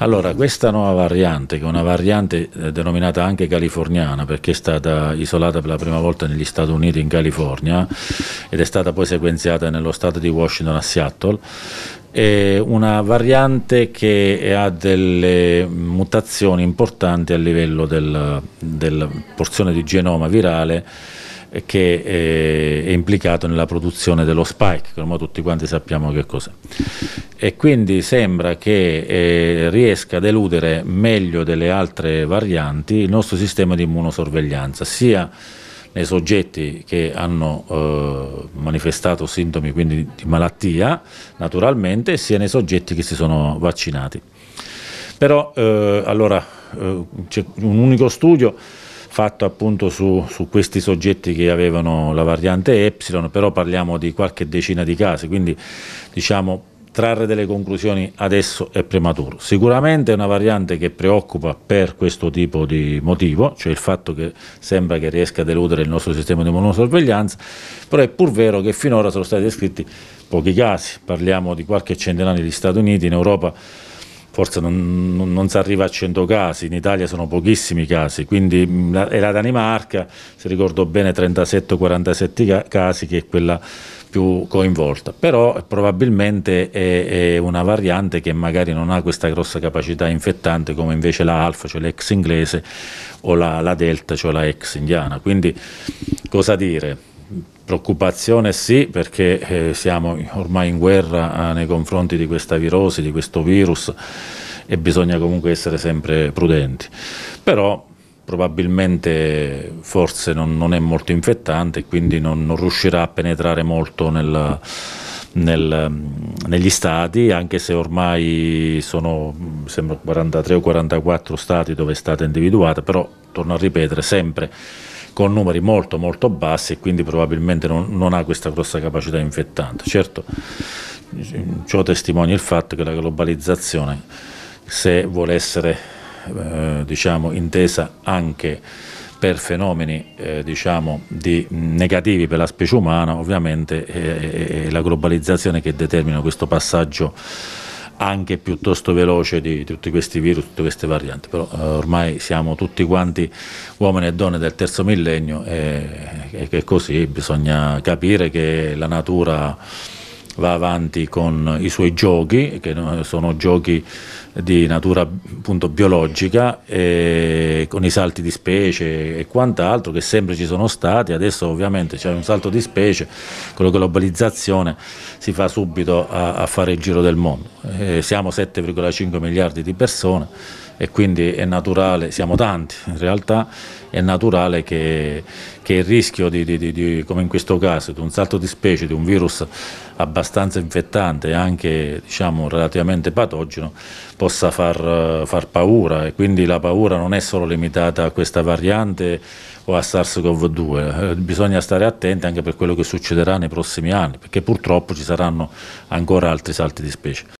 Allora, questa nuova variante, che è una variante eh, denominata anche californiana, perché è stata isolata per la prima volta negli Stati Uniti in California ed è stata poi sequenziata nello stato di Washington a Seattle, è una variante che ha delle mutazioni importanti a livello del, della porzione di genoma virale che eh, è implicato nella produzione dello spike, che ormai tutti quanti sappiamo che cos'è. E quindi sembra che eh, riesca a deludere meglio delle altre varianti il nostro sistema di immunosorveglianza, sia nei soggetti che hanno eh, manifestato sintomi quindi di malattia naturalmente, sia nei soggetti che si sono vaccinati. Però eh, allora c'è un unico studio fatto appunto su, su, questi soggetti che avevano la variante Epsilon, però parliamo di qualche decina di casi, quindi diciamo trarre delle conclusioni adesso è prematuro. Sicuramente è una variante che preoccupa per questo tipo di motivo, cioè il fatto che sembra che riesca a deludere il nostro sistema di monosorveglianza, però è pur vero che finora sono stati descritti pochi casi, parliamo di qualche centinaio negli Stati Uniti, in Europa forse non, non, non si arriva a 100 casi, in Italia sono pochissimi casi, quindi è la Danimarca, se ricordo bene 37-47 casi che è quella più coinvolta, però probabilmente è, è, una variante che magari non ha questa grossa capacità infettante come invece la alfa, cioè l'ex inglese, o la, la delta, cioè la ex indiana. Quindi cosa dire? Preoccupazione sì, perché eh, siamo ormai in guerra eh, nei confronti di questa virosi, di questo virus e bisogna comunque essere sempre prudenti. Però probabilmente forse non, non è molto infettante e quindi non, non, riuscirà a penetrare molto nel, nel, mm, negli stati, anche se ormai sono sembra 43 o 44 stati dove è stata individuata, però torno a ripetere sempre con numeri molto molto bassi e quindi probabilmente non, non ha questa grossa capacità infettante. Certo, ciò testimonia il fatto che la globalizzazione, se vuole essere eh, diciamo, intesa anche per fenomeni eh, diciamo, di, negativi per la specie umana, ovviamente è, è, è la globalizzazione che determina questo passaggio anche piuttosto veloce di tutti questi virus, tutte queste varianti, però eh, ormai siamo tutti quanti uomini e donne del terzo millennio e, e, e così bisogna capire che la natura va avanti con i suoi giochi, che sono giochi di natura appunto biologica, con i salti di specie e quant'altro che sempre ci sono stati, adesso ovviamente c'è un salto di specie, con la globalizzazione si fa subito a, a fare il giro del mondo. E eh, siamo 7,5 miliardi di persone e quindi è naturale, siamo tanti in realtà, è naturale che, che il rischio di, di, di, come in questo caso, di un salto di specie, di un virus abbastanza infettante e anche diciamo, relativamente patogeno possa far, far paura e quindi la paura non è solo limitata a questa variante o a SARS-CoV-2. Eh, bisogna stare attenti anche per quello che succederà nei prossimi anni, perché purtroppo ci saranno ancora altri salti di specie.